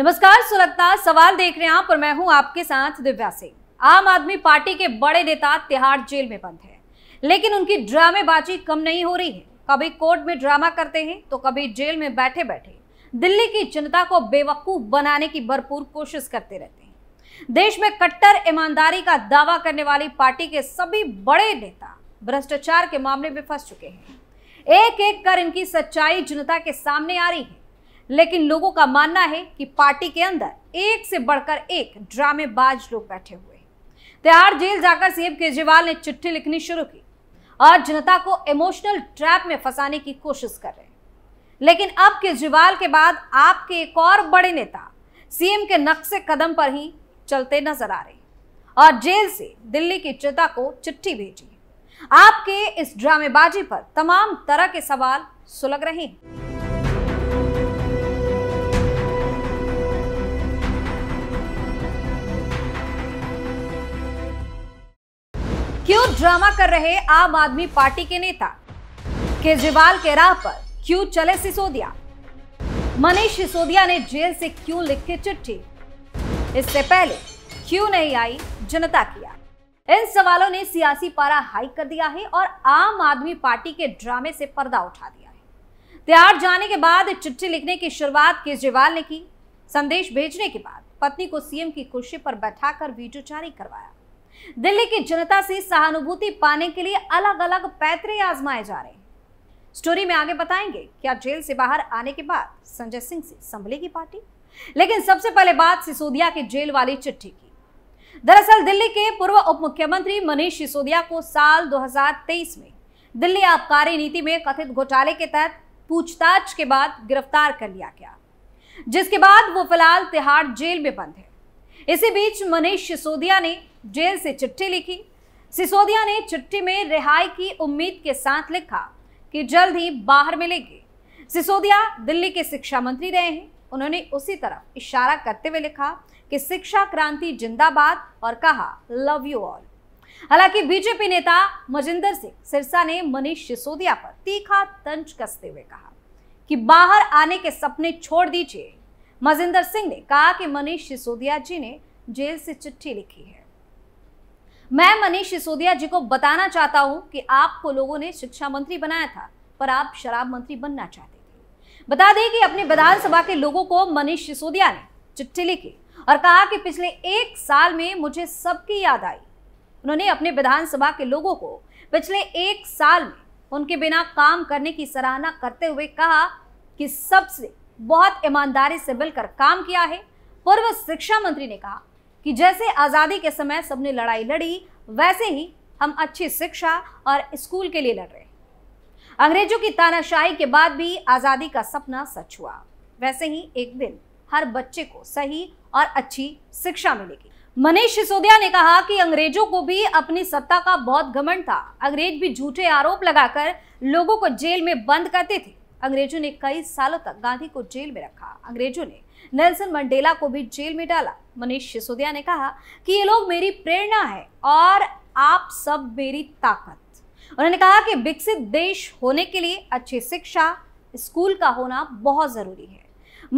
नमस्कार सुरक्षा सवाल देख रहे हैं आप और मैं हूं आपके साथ दिव्या सिंह आम आदमी पार्टी के बड़े नेता तिहाड़ जेल में बंद है लेकिन उनकी ड्रामेबाजी कम नहीं हो रही है कभी कोर्ट में ड्रामा करते हैं तो कभी जेल में बैठे बैठे दिल्ली की जनता को बेवकूफ बनाने की भरपूर कोशिश करते रहते हैं देश में कट्टर ईमानदारी का दावा करने वाली पार्टी के सभी बड़े नेता भ्रष्टाचार के मामले में फंस चुके हैं एक एक कर इनकी सच्चाई जनता के सामने आ रही है लेकिन लोगों का मानना है कि पार्टी के अंदर एक से बढ़कर एक ड्रामेबाज लोग बैठे हुए तिहाड़ जेल जाकर सीएम केजरीवाल ने चिट्ठी लिखनी शुरू की और जनता को इमोशनल ट्रैप में फंसाने की कोशिश कर रहे हैं लेकिन अब केजरीवाल के बाद आपके एक और बड़े नेता सीएम के नक्शे कदम पर ही चलते नजर आ रहे और जेल से दिल्ली की जनता को चिट्ठी भेजी आपके इस ड्रामेबाजी पर तमाम तरह के सवाल सुलग रहे हैं ड्रामा कर रहे आम आदमी पार्टी के नेता केजरीवाल के राह पर क्यों चले सिसोदिया मनीष सिसोदिया ने जेल से क्यों लिखी चिट्ठी इससे पहले क्यों नहीं आई जनता किया इन सवालों ने सियासी पारा हाई कर दिया है और आम आदमी पार्टी के ड्रामे से पर्दा उठा दिया है तैयार जाने के बाद चिट्ठी लिखने की शुरुआत केजरीवाल ने की संदेश भेजने के बाद पत्नी को सीएम की कुर्सी पर बैठाकर वीडियो जारी करवाया दिल्ली की जनता से सहानुभूति पाने के लिए अलग अलग पैतरे आजमाए जा रहे स्टोरी में आगे बताएंगे क्या जेल से बाहर आने के बाद संजय सिंह से संभलेगी पार्टी लेकिन सबसे पहले बात सिसोदिया के जेल वाली चिट्ठी की दरअसल दिल्ली के पूर्व उप मुख्यमंत्री मनीष सिसोदिया को साल 2023 में दिल्ली आबकारी नीति में कथित घोटाले के तहत पूछताछ के बाद गिरफ्तार कर लिया गया जिसके बाद वो फिलहाल तिहाड़ जेल में बंद है इसी बीच मनीष सिसोदिया ने जेल से चिट्ठी लिखी सिसोदिया ने चिट्ठी में रिहाई की उम्मीद के साथ लिखा कि जल्द ही बाहर मिलेगी सिसोदिया दिल्ली के शिक्षा मंत्री रहे हैं उन्होंने उसी तरफ इशारा करते हुए लिखा कि शिक्षा क्रांति जिंदाबाद और कहा लव यू ऑल हालांकि बीजेपी नेता मजिंदर सिंह सिरसा ने मनीष सिसोदिया पर तीखा तंज कसते हुए कहा कि बाहर आने के सपने छोड़ दीजिए मजिंदर सिंह ने कहा कि मनीष सिसोदिया जी ने जेल से चिट्ठी लिखी है मैं मनीष सिसोदिया जी को बताना चाहता हूं कि आपको लोगों ने शिक्षा मंत्री बनाया था पर आप शराब मंत्री बनना चाहते थे बता दें कि अपने विधानसभा के लोगों को मनीष सिसोदिया ने चिट्ठी लिखी और कहा कि पिछले एक साल में मुझे सबकी याद आई उन्होंने अपने विधानसभा के लोगों को पिछले एक साल में उनके बिना काम करने की सराहना करते हुए कहा कि सबसे बहुत ईमानदारी से मिलकर काम किया है पूर्व शिक्षा मंत्री ने कहा कि जैसे आज़ादी के समय सबने लड़ाई लड़ी वैसे ही हम अच्छी शिक्षा और स्कूल के लिए लड़ रहे अंग्रेजों की तानाशाही के बाद भी आज़ादी का सपना सच हुआ वैसे ही एक दिन हर बच्चे को सही और अच्छी शिक्षा मिलेगी मनीष सिसोदिया ने कहा कि अंग्रेजों को भी अपनी सत्ता का बहुत घमंड था अंग्रेज भी झूठे आरोप लगाकर लोगों को जेल में बंद करते थे अंग्रेजों ने कई सालों तक गांधी को जेल में रखा अंग्रेजों ने नेल्सन मंडेला को भी जेल में डाला मनीष सिसोदिया ने कहा कि ये लोग मेरी प्रेरणा है और आप सब मेरी ताकत उन्होंने कहा कि विकसित देश होने के लिए अच्छी शिक्षा स्कूल का होना बहुत ज़रूरी है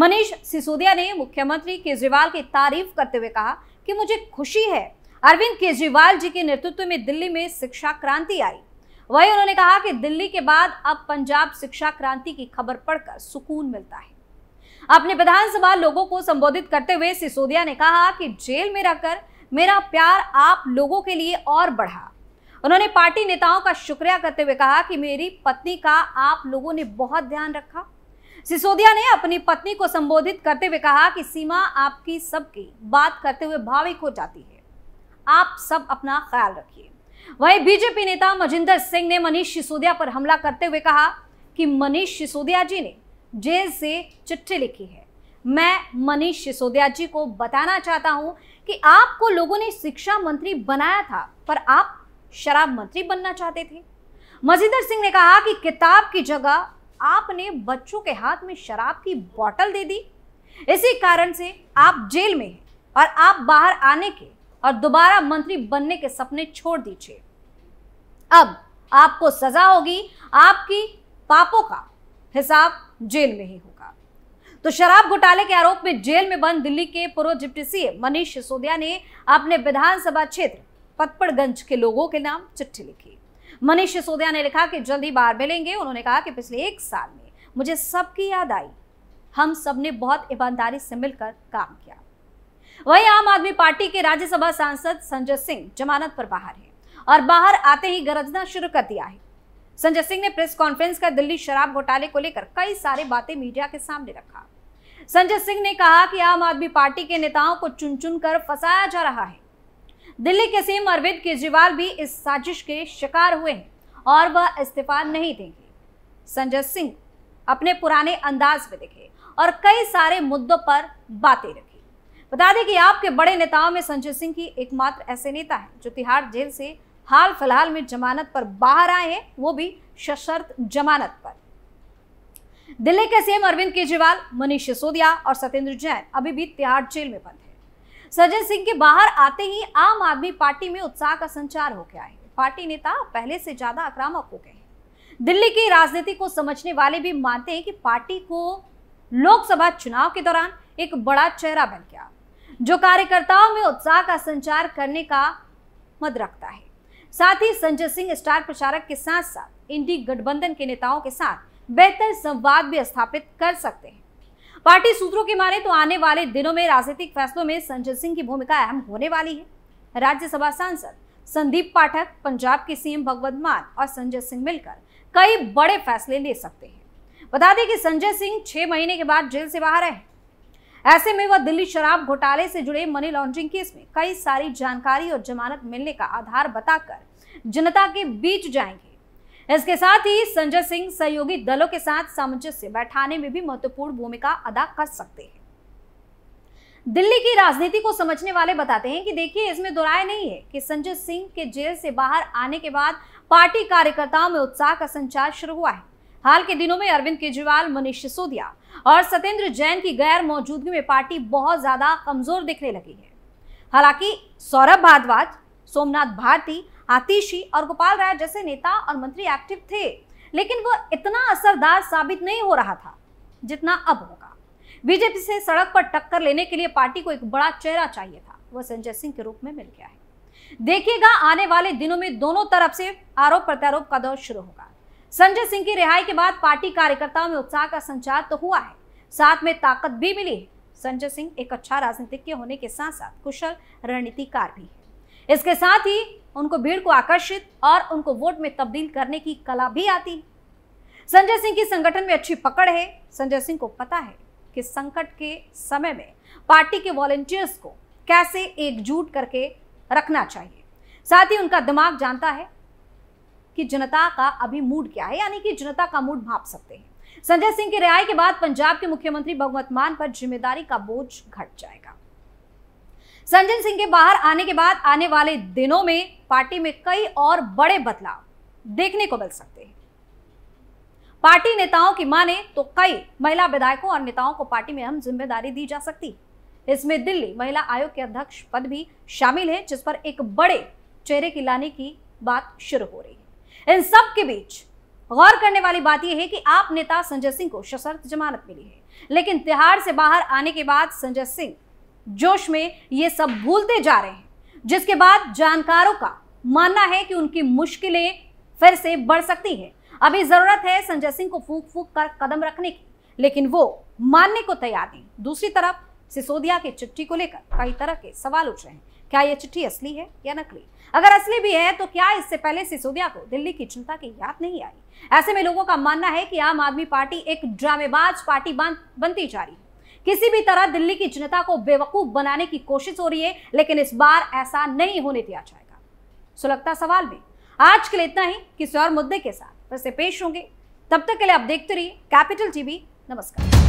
मनीष सिसोदिया ने मुख्यमंत्री केजरीवाल की के तारीफ करते हुए कहा कि मुझे खुशी है अरविंद केजरीवाल जी के नेतृत्व में दिल्ली में शिक्षा क्रांति आई वही उन्होंने कहा कि दिल्ली के बाद अब पंजाब शिक्षा क्रांति की खबर पढ़कर सुकून मिलता है अपने विधानसभा लोगों को संबोधित करते हुए सिसोदिया ने कहा कि जेल में रहकर मेरा प्यार आप लोगों के लिए और बढ़ा उन्होंने पार्टी नेताओं का शुक्रिया करते हुए कहा कि मेरी पत्नी का आप लोगों ने बहुत ध्यान रखा सिसोदिया ने अपनी पत्नी को संबोधित करते हुए कहा कि सीमा आपकी सबकी बात करते हुए भाविक हो जाती है आप सब अपना ख्याल रखिए वहीं बीजेपी नेता मजिंदर सिंह ने मनीष सिसोदिया पर हमला करते हुए कहा कि मनीष सिसोदिया जी ने जेल से चिट्ठी लिखी है मैं मनीष सिसोदिया जी को बताना चाहता हूं कि आपको लोगों ने शिक्षा मंत्री बनाया था पर आप शराब मंत्री बनना चाहते थे मजिंदर सिंह ने कहा कि किताब की जगह आपने बच्चों के हाथ में शराब की बोतल दे दी इसी कारण से आप जेल में हैं और आप बाहर आने के और दोबारा मंत्री बनने के सपने छोड़ दीजिए अब आपको सजा होगी आपकी पापों का हिसाब जेल में ही होगा तो शराब घोटाले के आरोप में जेल में बंद दिल्ली के पूर्व डिप्टी सीएम मनीष सिसोदिया ने अपने विधानसभा क्षेत्र पतपड़गंज के लोगों के नाम चिट्ठी लिखी मनीष सिसोदिया ने लिखा कि जल्द ही बाहर मिलेंगे उन्होंने कहा कि पिछले एक साल में मुझे सबकी याद आई हम सब ने बहुत ईमानदारी से मिलकर काम किया वही आम आदमी पार्टी के राज्यसभा सांसद संजय सिंह जमानत पर बाहर है और बाहर आते ही गरजना शुरू कर दिया है संजय सिंह ने प्रेस कॉन्फ्रेंस कर दिल्ली शराब घोटाले को लेकर कई सारे बातें मीडिया के सामने रखा संजय सिंह ने कहा कि आम आदमी पार्टी के नेताओं को चुन चुन कर फंसाया जा रहा है दिल्ली के सीएम अरविंद केजरीवाल भी इस साजिश के शिकार हुए हैं और वह इस्तीफा नहीं देंगे संजय सिंह अपने पुराने अंदाज में दिखे और कई सारे मुद्दों पर बातें रखी बता दें कि आपके बड़े नेताओं में संजय सिंह की एकमात्र ऐसे नेता हैं जो तिहाड़ जेल से हाल फिलहाल में जमानत पर बाहर आए हैं वो भी सशर्त जमानत पर दिल्ली के सीएम अरविंद केजरीवाल मनीष सिसोदिया और सत्येंद्र जैन अभी भी तिहाड़ जेल में बंद है सज्जन सिंह के बाहर आते ही आम आदमी पार्टी में उत्साह का संचार हो गया है पार्टी नेता पहले से ज्यादा आक्रामक हो गए हैं दिल्ली की राजनीति को समझने वाले भी मानते हैं कि पार्टी को लोकसभा चुनाव के दौरान एक बड़ा चेहरा बन गया जो कार्यकर्ताओं में उत्साह का संचार करने का मद रखता है साथ ही संजय सिंह स्टार प्रचारक के साथ साथ इंडी गठबंधन के नेताओं के साथ बेहतर संवाद भी स्थापित कर सकते हैं पार्टी सूत्रों के माने तो आने वाले दिनों में राजनीतिक फैसलों में संजय सिंह की भूमिका अहम होने वाली है राज्यसभा सांसद संदीप पाठक पंजाब के सीएम भगवंत मान और संजय सिंह मिलकर कई बड़े फैसले ले सकते हैं बता दें कि संजय सिंह छह महीने के बाद जेल से बाहर आए ऐसे में वह दिल्ली शराब घोटाले से जुड़े मनी लॉन्ड्रिंग केस में कई सारी जानकारी और जमानत मिलने का आधार बताकर जनता के बीच जाएंगे इसके साथ ही संजय सिंह सहयोगी दलों के साथ सामंजस्य बैठाने में भी महत्वपूर्ण भूमिका अदा कर सकते हैं दिल्ली की राजनीति को समझने वाले बताते हैं कि देखिए इसमें दो तो राय नहीं है कि संजय सिंह के जेल से बाहर आने के बाद पार्टी कार्यकर्ताओं में उत्साह का संचार शुरू हुआ है हाल के दिनों में अरविंद केजरीवाल मनीष सिसोदिया और सत्येंद्र जैन की गैर मौजूदगी में पार्टी बहुत ज्यादा कमजोर दिखने लगी है हालांकि सौरभ भारद्वाज सोमनाथ भारती आतिशी और गोपाल राय जैसे नेता और मंत्री एक्टिव थे लेकिन वो इतना असरदार साबित नहीं हो रहा था जितना अब होगा बीजेपी से सड़क पर टक्कर लेने के लिए पार्टी को एक बड़ा चेहरा चाहिए था वह संजय सिंह के रूप में मिल गया है देखिएगा आने वाले दिनों में दोनों तरफ से आरोप प्रत्यारोप का दौर शुरू होगा संजय सिंह की रिहाई के बाद पार्टी कार्यकर्ताओं में उत्साह का संचार तो हुआ है साथ में ताकत भी मिली है संजय सिंह एक अच्छा राजनीतिज्ञ होने के साथ साथ कुशल रणनीतिकार भी है इसके साथ ही उनको भीड़ को आकर्षित और उनको वोट में तब्दील करने की कला भी आती है संजय सिंह की संगठन में अच्छी पकड़ है संजय सिंह को पता है कि संकट के समय में पार्टी के वॉलेंटियर्स को कैसे एकजुट करके रखना चाहिए साथ ही उनका दिमाग जानता है कि जनता का अभी मूड क्या है यानी कि जनता का मूड भाप सकते हैं संजय सिंह की रिहाई के बाद पंजाब के मुख्यमंत्री भगवंत मान पर जिम्मेदारी का बोझ घट जाएगा संजय सिंह के बाहर आने के बाद आने वाले दिनों में पार्टी में कई और बड़े बदलाव देखने को मिल सकते हैं पार्टी नेताओं की माने तो कई महिला विधायकों और नेताओं को पार्टी में अहम जिम्मेदारी दी जा सकती है इसमें दिल्ली महिला आयोग के अध्यक्ष पद भी शामिल है जिस पर एक बड़े चेहरे की लाने की बात शुरू हो रही है इन सब के बीच गौर करने वाली बात यह है कि आप नेता संजय सिंह को सशर्त जमानत मिली है लेकिन तिहाड़ से बाहर आने के बाद संजय सिंह जोश में ये सब भूलते जा रहे हैं जिसके बाद जानकारों का मानना है कि उनकी मुश्किलें फिर से बढ़ सकती है अभी जरूरत है संजय सिंह को फूक फूक कर कदम रखने की लेकिन वो मानने को तैयार नहीं दूसरी तरफ सिसोदिया की चिट्ठी को लेकर कई तरह के सवाल उठ रहे हैं क्या यह चिट्ठी असली है या नकली अगर असली भी है तो क्या इससे पहले सिसोदिया को दिल्ली की जनता की याद नहीं आई ऐसे में लोगों का मानना है कि आम आदमी पार्टी एक ड्रामेबाज पार्टी बनती जा रही है किसी भी तरह दिल्ली की जनता को बेवकूफ बनाने की कोशिश हो रही है लेकिन इस बार ऐसा नहीं होने दिया जाएगा सुलगता सवाल में आज के लिए इतना ही किसी और मुद्दे के साथ फिर से पेश होंगे तब तक के लिए आप देखते रहिए कैपिटल टीवी नमस्कार